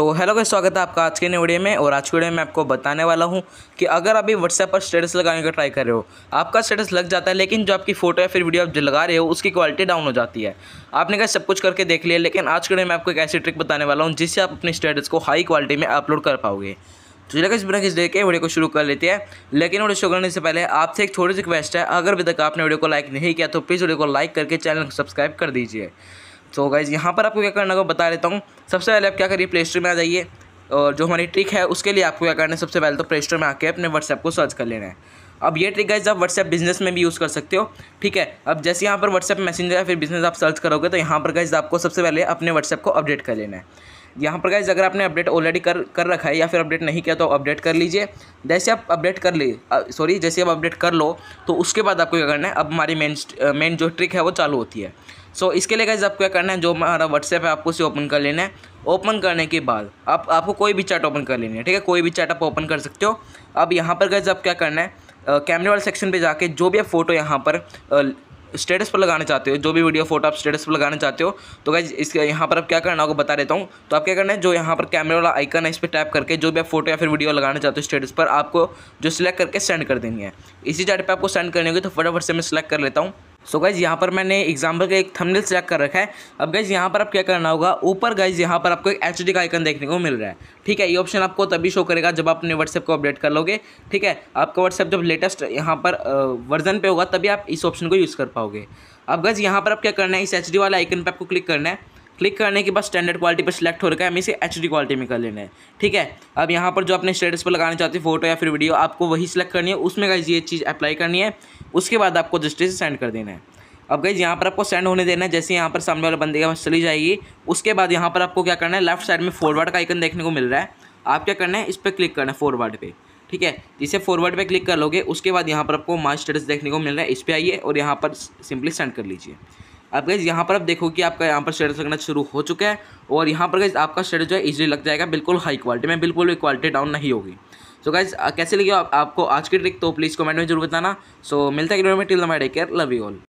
तो हेलो का स्वागत है आपका आज के नए वीडियो में और आज के वीडियो में आपको बताने वाला हूँ कि अगर अभी व्हाट्सएप पर स्टेटस लगाने का ट्राई कर रहे हो आपका स्टेटस लग जाता है लेकिन जो आपकी फ़ोटो या फिर वीडियो आप लगा रहे हो उसकी क्वालिटी डाउन हो जाती है आपने कहा सब कुछ करके देख लिया लेकिन आज के वीडियो में आपको एक ऐसी ट्रिक बताने वाला हूँ जिससे आप अपने स्टेटस को हाई क्वालिटी में अपलोड कर पाओगे तो चलिए इस बिना किस देख के वीडियो को शुरू कर लेते हैं लेकिन वीडियो शुरू करने से पहले आपसे एक थोड़ी सी रिक्वेस्ट है अगर अभी तक आपने वीडियो को लाइक नहीं किया तो प्लीज़ वीडियो को लाइक करके चैनल को सब्सक्राइब कर दीजिए सो गाइज़ यहाँ पर आपको क्या करना होगा बता देता हूँ सबसे पहले आप क्या करिए प्ले स्टोर में आ जाइए और जो हमारी ट्रिक है उसके लिए आपको क्या करना है सबसे पहले तो प्ले स्टोर में आके अपने व्हाट्सएप को सर्च कर लेना है अब ये ट्रिक गाइज आप व्हाट्सएप बिजनेस में भी यूज़ कर सकते हो ठीक है अब जैसे यहाँ पर व्हाट्सएप मैसेंजर या फिर बिजनेस आप सर्च करोगे तो यहाँ पर गाइज आपको सबसे पहले अपने व्हाट्सएप को अपडेट कर लेना है यहाँ पर गाइज अगर आपने अपडेट ऑलरेडी कर कर रखा है या फिर अपडेट नहीं किया तो अपडेट कर लीजिए जैसे आप अपडेट कर ली सॉरी जैसे आप अपडेट कर लो तो उसके बाद आपको क्या करना है अब हमारी मेन मेन जो ट्रिक है वो चालू होती है सो so, इसके लिए गाइज आपको क्या करना है जो हमारा व्हाट्सएप है आपको उसे ओपन कर लेना है ओपन करने के बाद आप आपको कोई भी चैट ओपन कर लेनी है ठीक है कोई भी चैट आप ओपन कर सकते हो अब यहाँ पर गाइज आप क्या करना है कैमरे वाले सेक्शन पर जाके जो भी आप फोटो यहाँ पर स्टेटस पर लगाना चाहते हो जो भी वीडियो फोटो आप स्टेटस पर लगाना चाहते हो तो गाइज इसके यहाँ पर आप क्या करना होगा बता देता हूँ तो आप क्या करना है जो यहाँ पर कैमरे वाला आइकन है इस पर टैप करके जो भी आप फोटो या फिर वीडियो लगाना चाहते हो स्टेटस पर आपको जो सिलेक्ट करके सेंड कर देनी है इसी चार्ट पर आपको सेंड करनी होगी तो फटाफट से मैं सिलेक्ट कर लेता हूँ सो गाइज यहाँ पर मैंने एग्जाम्पल का एक थंबनेल सेलेक्ट कर रखा है अब गाइज यहाँ पर आप क्या करना होगा ऊपर गाइज यहाँ पर आपको एक एच का आइकन देखने को मिल रहा है ठीक है ये ऑप्शन आपको तभी शो करेगा जब आप अपने व्हाट्सएप को अपडेट कर लोगे ठीक है आपका व्हाट्सएप जब लेटेस्ट यहाँ पर वर्जन पर होगा तभी आप इस ऑप्शन को यूज़ कर पाओगे अब गज यहाँ पर आप क्या करना है इस एच वाला आइकन पर आपको क्लिक करना है क्लिक करने के बाद स्टैंडर्ड क्वालिटी पर सिलेक्ट हो रखा है हमें इसे एच क्वालिटी में कर लेना है ठीक है अब यहाँ पर जो अपने स्टेटस पर लगाना चाहते हैं फोटो या फिर वीडियो आपको वही सिलेक्ट करनी है उसमें गाइज ये चीज़ अप्लाई करनी है उसके बाद आपको जस्टे से सेंड कर देना है अब गई यहाँ पर आपको सेंड होने देना है जैसे यहाँ पर सामने वाले बंदे के पास चली जाएगी उसके बाद यहाँ पर आपको क्या करना है लेफ्ट साइड में फॉरवर्ड का आइकन देखने को मिल रहा है आप क्या करना है इस पर क्लिक करना है फॉरवर्ड पे ठीक है जिसे फॉरवर्ड पे क्लिक कर लोगे उसके बाद यहाँ पर आपको माई स्टेटस देखने को मिल रहा है इस पर आइए और यहाँ पर सिंपली सेंड कर लीजिए अब गैस यहाँ पर आप देखो कि आपका यहाँ पर शेड लगना शुरू हो चुका है और यहाँ पर गैस आपका शेड जो है इजीली लग जाएगा बिल्कुल हाई क्वालिटी में बिल्कुल भी क्वालिटी डाउन नहीं होगी सो गाइज गैस कैसे लगे आप, आपको आज की ट्रिक तो प्लीज़ कमेंट में जरूर बताना सो मिलता है कि till my day care love you all